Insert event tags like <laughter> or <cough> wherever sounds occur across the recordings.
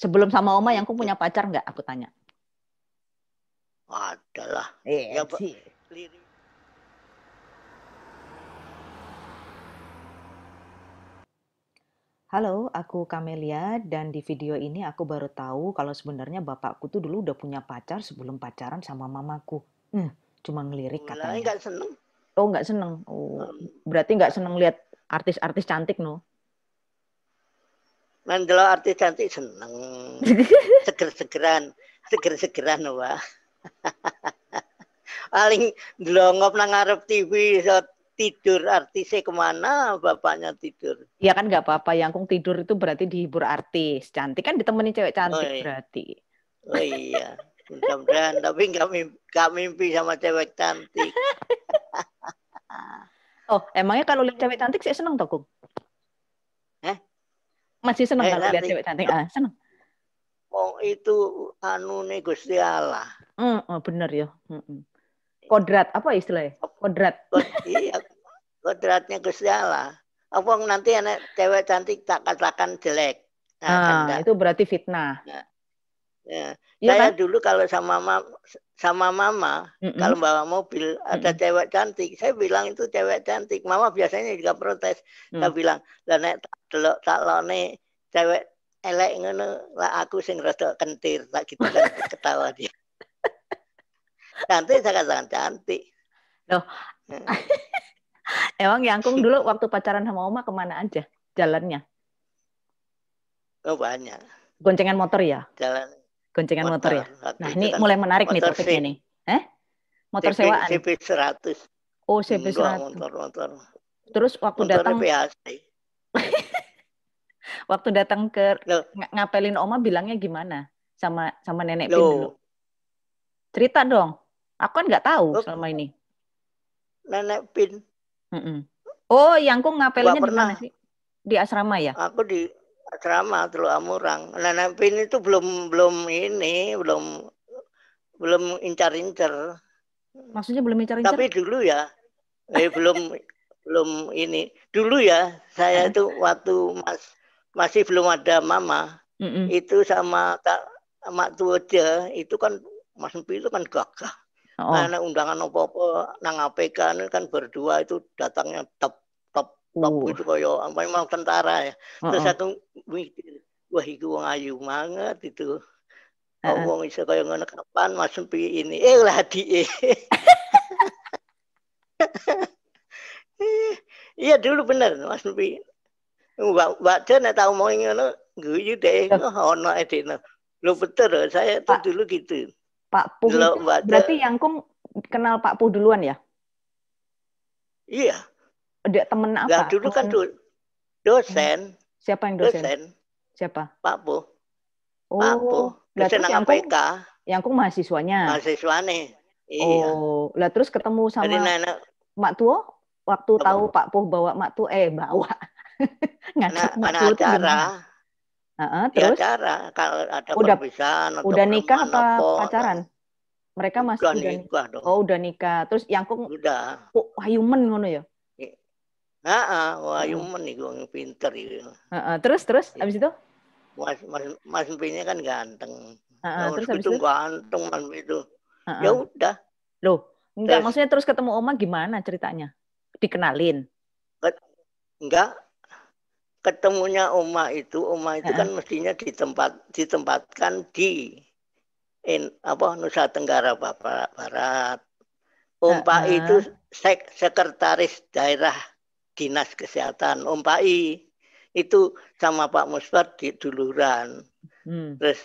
sebelum sama Oma yang aku punya pacar nggak? Aku tanya. Adalah. eh, ya, si. Halo, aku Kamelia dan di video ini aku baru tahu kalau sebenarnya bapakku tuh dulu udah punya pacar sebelum pacaran sama mamaku. Hmm, cuma ngelirik katanya. Oh, nggak seneng. Oh, berarti nggak seneng lihat artis-artis cantik, no? Mandelo artis cantik seneng. <laughs> Seger-segeran, seger-segeran wah. <laughs> Paling ngelongop nang ngarep TV so tidur artisnya kemana bapaknya tidur. Iya kan nggak apa-apa yang kung tidur itu berarti dihibur artis. Cantik kan ditemenin cewek cantik oh, iya. berarti. Oh iya. Mudah-mudahan <laughs> tapi nggak mimpi, gak mimpi sama cewek cantik. oh, emangnya kalau lihat cewek cantik saya seneng tuh Kung? Masih seneng eh, kalau lihat cewek cantik. Ah, seneng. oh, itu anu nih Gusti Mm, oh, benar ya. Mm -mm. Kodrat apa istilahnya? Kodrat. iya. Kodratnya Gusti Allah. Apa nanti anak cewek cantik tak katakan jelek. Nah, kan ah, itu berarti fitnah. Nah, ya. Ya, saya kan? dulu kalau sama mama sama mama mm hmm kalau bawa mobil ada mm hmm cewek cantik saya bilang itu cewek cantik mama biasanya juga protes mm. saya bilang lah nek delok tak lone cewek elek ngono lah aku sing rada kentir tak gitu kan <laughs> ketawa dia nanti saya katakan cantik loh hmm. <laughs> emang Yangkung dulu waktu pacaran sama Oma kemana aja jalannya oh banyak goncengan motor ya jalan goncengan motor, motor ya. Nah, ini kan mulai menarik motor nih topiknya nih. Eh? Motor CP, sewaan. CP 100. Oh, CP 100. Motor, motor. Terus waktu motor datang <laughs> waktu datang ke Loh. ngapelin Oma bilangnya gimana sama sama nenek Loh. Pin dulu? Cerita dong. Aku kan nggak tahu Loh. selama ini. Nenek Pin. Mm -mm. Oh, yang aku ngapelinnya di mana sih? Di asrama ya? Aku di asrama Teluk Amurang. Nah, ini itu belum belum ini, belum belum incar-incar. Maksudnya belum incar-incar? Tapi dulu ya, eh, belum <laughs> belum ini. Dulu ya, saya itu waktu mas, masih belum ada mama, mm -mm. itu sama kak mak tua dia, itu kan Mas Mpi itu kan gagah. Oh. Nah, undangan apa-apa, nang APK kan berdua itu datangnya tep Pak sampai mau tentara ya. Terus satu mikir, wah itu wong ayu banget itu. Kok wong iso kaya ngono kapan masuk pi ini. Eh lah di <laughs> Iya dulu bener Mas Pi. Mbak Mbak Jan tau mau ngono guyu deh iya. ono edine. Lo betul saya tuh dulu gitu. Pak Puh berarti yang kenal Pak Puh duluan ya? Iya udah temen apa? Nah, dulu kan do dosen. Hmm. Siapa yang dosen? dosen. Siapa? Pak Bu. Oh, Pak Bu. Dosen yang APK. Yang aku mahasiswanya. Mahasiswane. Iya. Oh, lah terus ketemu sama Jadi, nah, Mak Tuo waktu apa? tahu Pak Puh bawa Mak Tuo eh bawa <laughs> ngajak nah, Mak Tuo acara. Uh-huh, terus di acara kalau ada udah, perpisahan udah nikah apa nopo, pacaran? Mereka masih udah, udah nikah. Dong. Oh, udah nikah. Terus yang kok udah. Kok oh, ngono ya? -uh. wah hmm. mana nih gue pinter gitu. -uh. terus terus iya. abis itu? Mas Mas Mas Mpinya kan ganteng. -uh. terus abis itu ganteng Mas itu. Ya udah. Loh, enggak terus, maksudnya terus ketemu Oma gimana ceritanya? Dikenalin. Ket, enggak. Ketemunya Oma itu, Oma itu kan mestinya ditempat ditempatkan di in, apa Nusa Tenggara Barat. Barat. Umpa uh itu sek sekretaris daerah dinas kesehatan Om Pai itu sama Pak Musbar di Duluran hmm. terus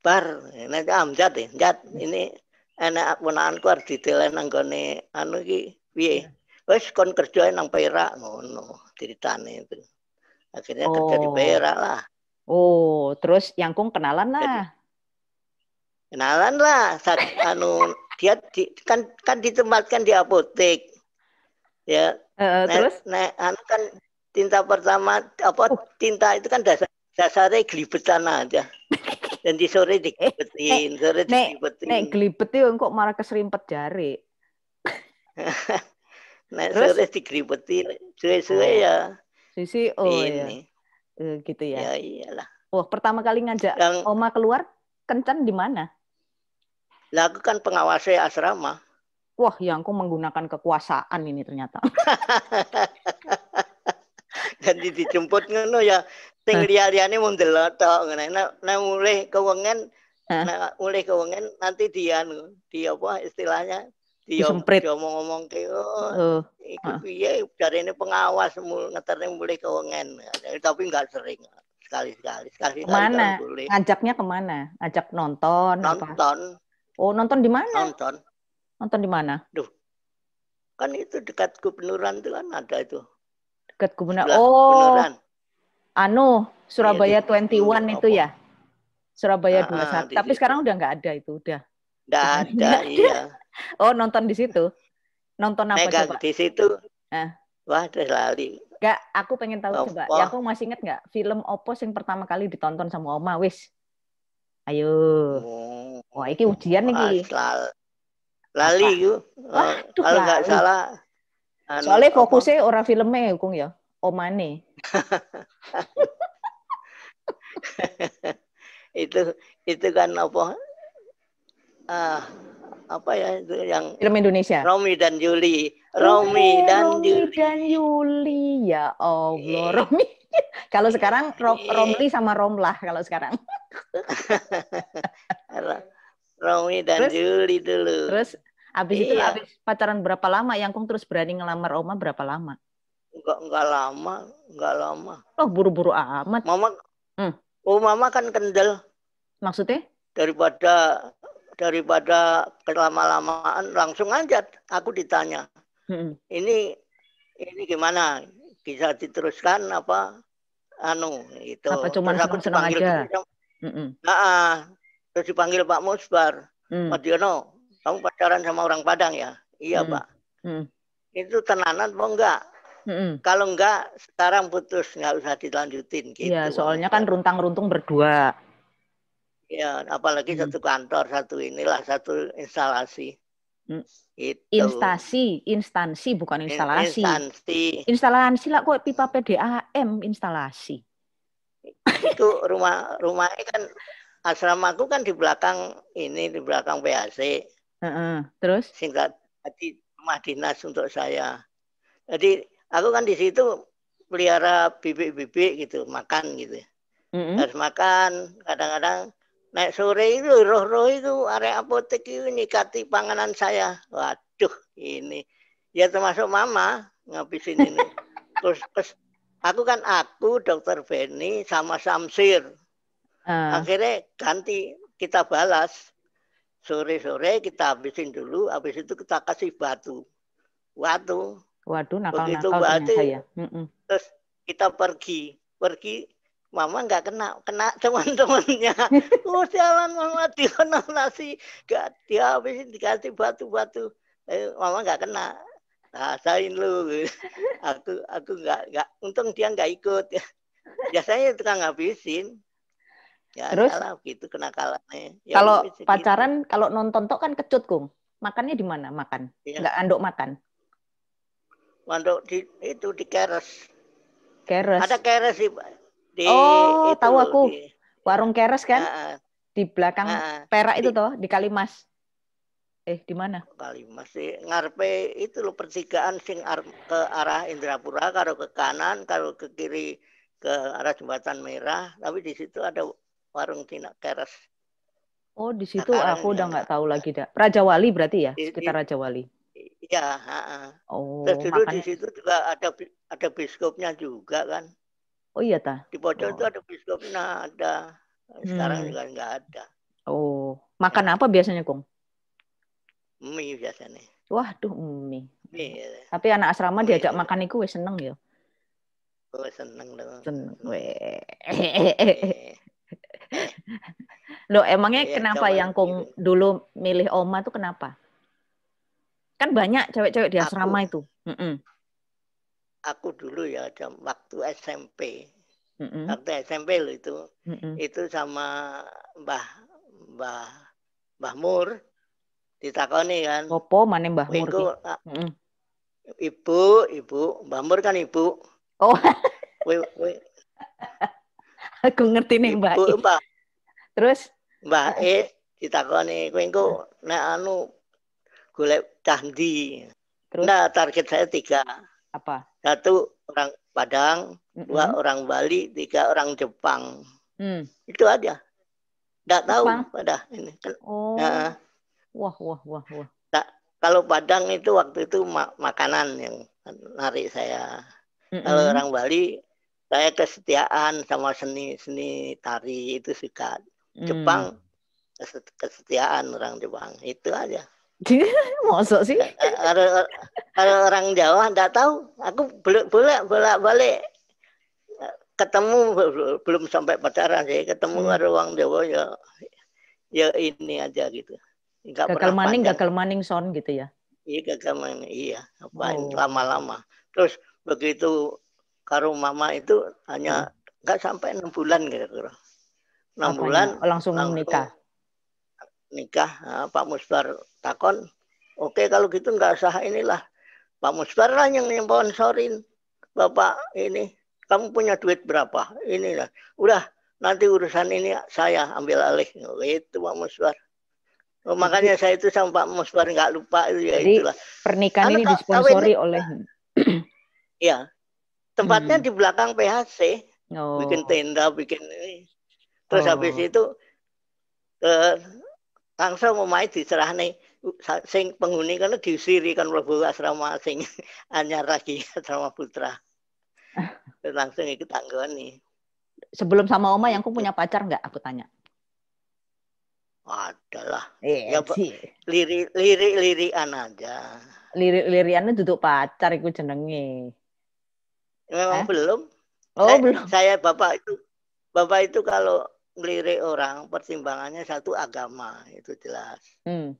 Bar nanti Amjad ya Amjad ini enak ponakanku harus diteleh nanggone anu ki piye iya. wes kon kerjain nang Perak ngono ceritane itu akhirnya oh. kerja di oh. Perak lah oh terus Yangkung kenalan lah kenalan lah saat <laughs> anu dia di, kan kan ditempatkan di apotek ya uh, nah, terus nah, anu kan tinta pertama apa oh. tinta itu kan dasar dasarnya gelibetan aja <laughs> dan di sore digelibetin eh, sore digelibetin nek gelibet itu kok marah keserimpet jari <laughs> Nek terus? sore digelibetin suwe-suwe oh. ya sisi oh ya gitu ya ya iyalah Wah, oh, pertama kali ngajak Yang, Oma keluar kencan di mana? Lah aku kan pengawasnya asrama wah yang aku menggunakan kekuasaan ini ternyata. Jadi <laughs> dijemput ngono ya sing eh. liyane mung delok ngene. Nek mulih kewengen eh. nek mulih kewengen nanti dianu, di apa istilahnya dia ngomong-ngomong ke oh, eh, iku piye jarene pengawas mul ngeterne mulih kewengen tapi nggak sering sekali-sekali sekali kemana ngajaknya kemana Ajak nonton nonton apa? oh nonton di mana nonton Nonton di mana? Duh. Kan itu dekat gubernuran itu kan ada itu. Dekat gubernur. oh. Beneran. Anu, iya, Surabaya ya, 21 itu, itu ya. Surabaya ah, ah, dua ah, satu, Tapi situ. sekarang udah nggak ada itu, udah. Nggak ada, iya. <laughs> Oh, nonton di situ. Nonton apa Megang coba? di situ. Nah. Wah, udah lali. Gak, aku pengen tahu coba. Ya, aku masih inget nggak film Oppo yang pertama kali ditonton sama Oma, wis. Ayo. Oh. Wah, ini ujian nih. Wah, lali yuk Waduh, kalau nggak salah. Anu, Soalnya fokusnya apa? orang filmnya ya, Kung ya. Omane. <laughs> itu itu kan apa? uh, apa ya itu yang film Indonesia. Romi dan Yuli eh, Romi dan Yuli Juli. dan Yuli. ya Allah. Iya. Romi. <laughs> kalau sekarang Rom, iya. Romli sama Romlah kalau sekarang. <laughs> Naomi dan terus, Juli dulu. Terus abis iya. itu abis pacaran berapa lama? Yangkung terus berani ngelamar Oma berapa lama? Enggak enggak lama, enggak lama. Oh buru-buru amat. Mama, hmm. oh Mama kan kendel. Maksudnya? Daripada daripada kelama-lamaan langsung aja aku ditanya. Hmm. Ini ini gimana? Bisa diteruskan apa? Anu itu. Apa aku senang aja? Mm -mm. Nah, terus dipanggil Pak Musbar. Hmm. Diono, kamu pacaran sama orang Padang ya? Iya, hmm. Pak. Hmm. Itu tenanan mau enggak? Hmm. Kalau enggak, sekarang putus, nggak usah dilanjutin. Gitu, ya, soalnya kan runtang-runtung berdua. Ya, apalagi hmm. satu kantor, satu inilah, satu instalasi. Hmm. Itu. Instansi, instansi bukan instalasi. Instansi. Instalasi lah kok pipa PDAM instalasi. Itu rumah rumahnya kan Asrama aku kan di belakang ini di belakang PHC. Uh -uh. Terus? Singkat jadi rumah dinas untuk saya. Jadi aku kan di situ pelihara bibik-bibik gitu, makan gitu. Mm -hmm. makan, kadang-kadang naik sore itu roh-roh itu area apotek itu nyikati panganan saya. Waduh, ini ya termasuk mama ngabisin ini. <laughs> terus, terus aku kan aku dokter Benny, sama Samsir Uh. Akhirnya ganti kita balas sore-sore kita habisin dulu, habis itu kita kasih batu, batu. Waduh, nakal-nakal Begitu berarti, saya. Terus kita pergi, pergi Mama nggak kena, kena <laughs> teman-temannya. oh jalan Mama gak nggak dihabisin dikasih batu-batu. Eh, mama nggak kena, rasain lu <laughs> aku aku nggak nggak untung dia nggak ikut <laughs> biasanya tukang ngabisin Ya, Terus gitu kenakalannya. Ya, kalau pacaran kalau nonton tok kan kecut, Kung. Makannya di mana? Makan. Ya. Enggak andok makan. Andok di itu di keres. Keres. Ada keres di, di Oh, itu, tahu aku. Di, Warung keres kan? Uh, di belakang uh, Perak itu toh, di Kalimas. Eh, di mana? Kalimas sih ngarpe itu lo pertigaan sing ar ke arah Indrapura kalau ke kanan, kalau ke kiri ke arah jembatan merah, tapi di situ ada warung Tino Keres. Oh, di situ nah, aku udah nggak tahu lagi dak. Raja Wali berarti ya, sekitar Raja Wali. Iya, Oh. Terus dulu makanya... di situ juga ada ada biskopnya juga kan. Oh iya ta. Di itu oh. itu ada biskopnya ada. Sekarang hmm. juga nggak ada. Oh, makan ya. apa biasanya, Kung? Mie biasanya. Wah tuh mie. mie iya. Tapi anak asrama mie. diajak makan itu wes seneng ya. Oh, seneng dong. Seneng. Weh. <laughs> Loh, emangnya ya, kenapa yang kung gitu. dulu milih oma tuh kenapa? Kan banyak cewek-cewek di asrama aku, itu. Mm -mm. Aku dulu ya jam waktu SMP. Mm -mm. Waktu SMP loh itu. Mm -mm. Itu sama Mbah Mbah Mbah Mur ditakoni kan. Opo mana Mbah Mur? Iku, mm -mm. Ibu, ibu, Mbah Mur kan ibu. Oh. we, we, aku ngerti nih Mbak. Ibu, Mbak. Terus Mbak E kita kau engko nek anu golek candi. Terus nah, target saya tiga. Apa? Satu orang Padang, mm -hmm. dua orang Bali, tiga orang Jepang. Hmm. Itu aja. Tidak tahu pada ini. Oh. Nah, wah wah wah wah. Nah, kalau Padang itu waktu itu mak makanan yang narik saya. Mm hmm Kalau orang Bali saya kesetiaan sama seni seni tari itu suka hmm. Jepang kesetiaan orang Jepang itu aja <laughs> masuk sih eh, eh, eh, kalau orang Jawa nggak tahu aku boleh boleh bolak balik ketemu belum sampai pacaran sih ketemu hmm. ada orang Jawa ya ya ini aja gitu Enggak gagal maning panjang. gagal maning son gitu ya iya gagal maning iya apa oh. lama-lama terus begitu karo mama itu hanya hmm. nggak sampai enam bulan kira-kira enam -kira. bulan langsung, langsung nikah nikah nah, Pak Musbar takon oke okay, kalau gitu nggak usah inilah Pak Musbar lah yang sponsorin Bapak ini kamu punya duit berapa inilah udah nanti urusan ini saya ambil alih itu Pak Musbar Oh, makanya saya itu sama Pak Musbar nggak lupa itu ya Jadi, itulah. Pernikahan Karena ini disponsori oleh. <clears throat> Iya, Tempatnya hmm. di belakang PHC. Oh. Bikin tenda, bikin ini. Terus oh. habis itu eh, main di diserahne sing penghuni kan diusiri kan lebu asrama sing <laughs> anyar lagi <laughs> asrama putra. langsung ikut tanggungan nih. Sebelum sama oma yang ku punya gitu. pacar nggak aku tanya? Adalah. eh, ya, lirik lirik lirian aja. Lirik liriannya duduk pacar iku jenenge. Memang eh? belum. Oh, saya, belum. Saya Bapak itu Bapak itu kalau ngelirik orang pertimbangannya satu agama itu jelas. Hmm.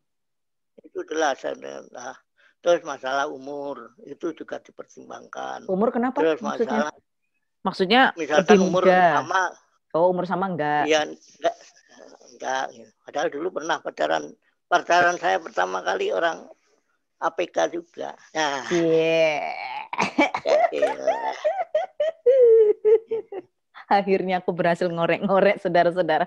Itu jelas nah, terus masalah umur itu juga dipertimbangkan. Umur kenapa? Terus masalah maksudnya, misalnya misalkan umur sama. Oh, umur sama enggak? Iya, enggak enggak. Gitu. Padahal dulu pernah pacaran pacaran saya pertama kali orang APK juga. Nah. Yeah. <laughs> Akhirnya aku berhasil ngorek-ngorek saudara-saudara.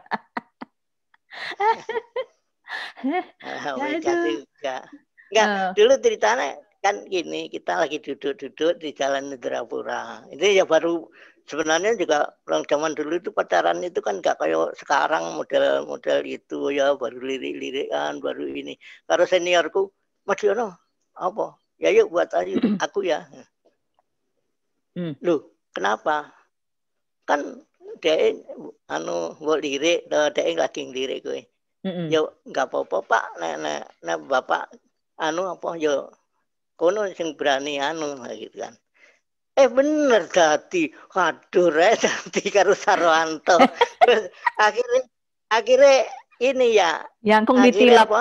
Mereka <laughs> juga. Enggak, uh. dulu ceritanya kan gini, kita lagi duduk-duduk di Jalan Negerapura. Itu ya baru sebenarnya juga orang zaman dulu itu pacaran itu kan nggak kayak sekarang model-model itu ya baru lirik-lirikan baru ini. Kalau seniorku, Mas Yono, apa? ya yuk buat aja <clears throat> aku ya hmm. Loh kenapa kan dia anu buat lirik eh, dia lagi lirik gue ya nggak apa-apa pak, nah, nah, nah bapak anu apa yo kono sing berani anu gitu kan. Eh bener dadi, waduh re <laughs> dadi karo Sarwanto. <laughs> Terus akhirnya akhirnya ini ya. Yang kong ditilap.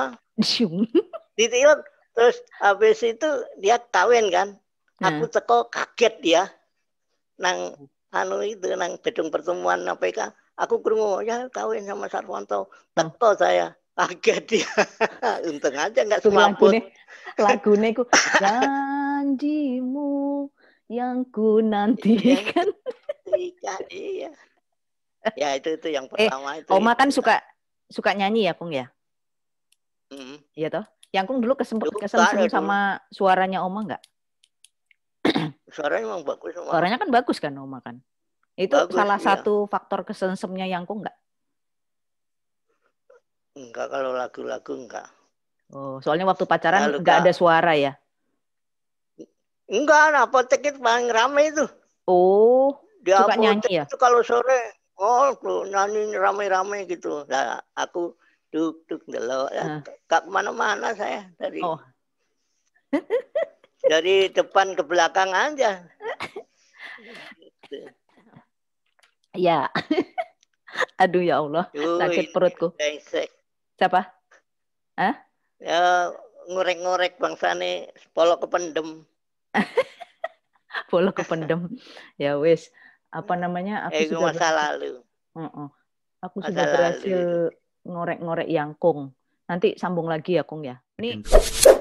Ditilap Terus habis itu dia kawin kan. Hmm. Aku teko kaget dia. Nang anu itu nang gedung pertemuan APK. Aku kerungu ya kawin sama Sarwanto. Teko hmm. saya kaget dia. <laughs> Untung aja nggak semaput. Lagune ku janjimu yang ku nantikan. Iya. Iya, iya. Ya itu itu yang eh, pertama eh, itu. Oma kan suka suka nyanyi ya Kung ya? Hmm. Iya mm. toh? Yangkung dulu kesempet kesel sama suaranya Oma nggak? <clears throat> Suaranya emang bagus Oma. Suaranya kan bagus kan Oma kan. Itu bagus, salah iya. satu faktor kesensemnya Yangkung nggak? Enggak kalau lagu-lagu enggak. Oh, soalnya waktu pacaran Lalu enggak ada suara ya? Enggak, nah apotek itu paling ramai itu. Oh, di suka nyanyi ya? Itu kalau sore, oh nyanyi ramai-ramai gitu. Nah, aku duk duk delok ya. Kak mana-mana saya dari oh. <laughs> dari depan ke belakang aja. <laughs> ya. <laughs> Aduh ya Allah, Duh, sakit perutku. Bengsek. Siapa? Hah? Ya ngorek-ngorek bangsane polo kependem. polo kependem. ya wis, apa namanya? Aku eh, sudah masa lalu. Uh -uh. Aku masa sudah berhasil lalu ngorek-ngorek yang kung. Nanti sambung lagi ya kung ya. Ini